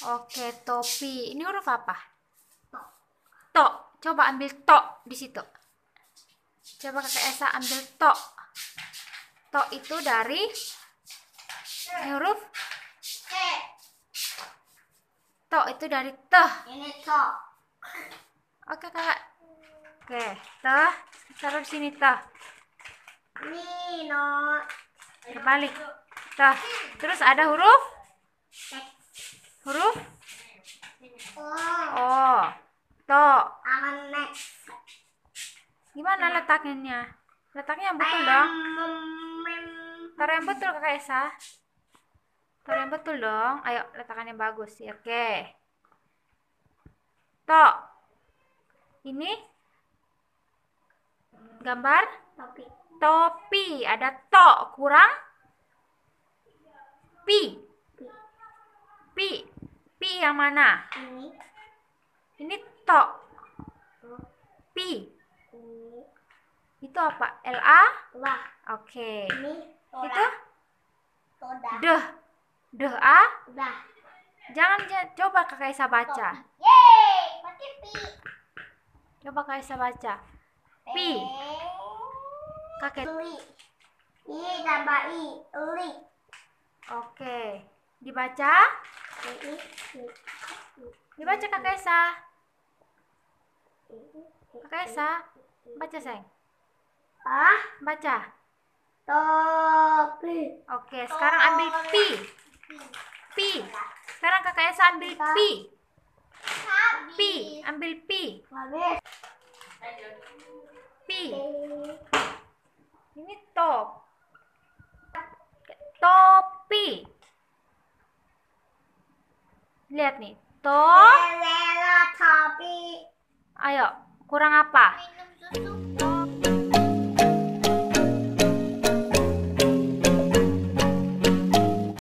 Oke, topi. Ini huruf apa? Tok. To. Coba ambil tok di situ. Coba kakak Esa ambil tok. Tok itu dari ini huruf T. Tok itu dari T. Ini tok. Oke, kakak. Oke, to Taruh di sini to. Ini no. Terbalik. T. Terus ada huruf Huruf? O. To. Gimana letaknya? Letaknya yang betul dong. Taruh yang betul kakak Esa. Taruh yang betul dong. Ayo letakannya bagus. Ya, Oke. To. Ini gambar topi. Topi. Ada to kurang pi yang mana? Ini. Ini to Oh. Ini. Itu apa? L A? Oke. Okay. Ini. Tora. Itu? Toda. Deh. Deh A? Da. Jangan, coba Kakak Isa baca. Yeay, P. Coba Kakak Isa baca. p Kakek. Li. I tambah i, li. Oke. Okay. Dibaca? Dibaca Kak Esa, Kak Esa, baca sayang. Ah, baca. Topi. Oke, sekarang ambil P. Oh, P. Sekarang Kak Esa ambil P. P, ambil P. P. Ini top. Topi. Lihat nih. Toh. Ayo, kurang apa? Minum susu.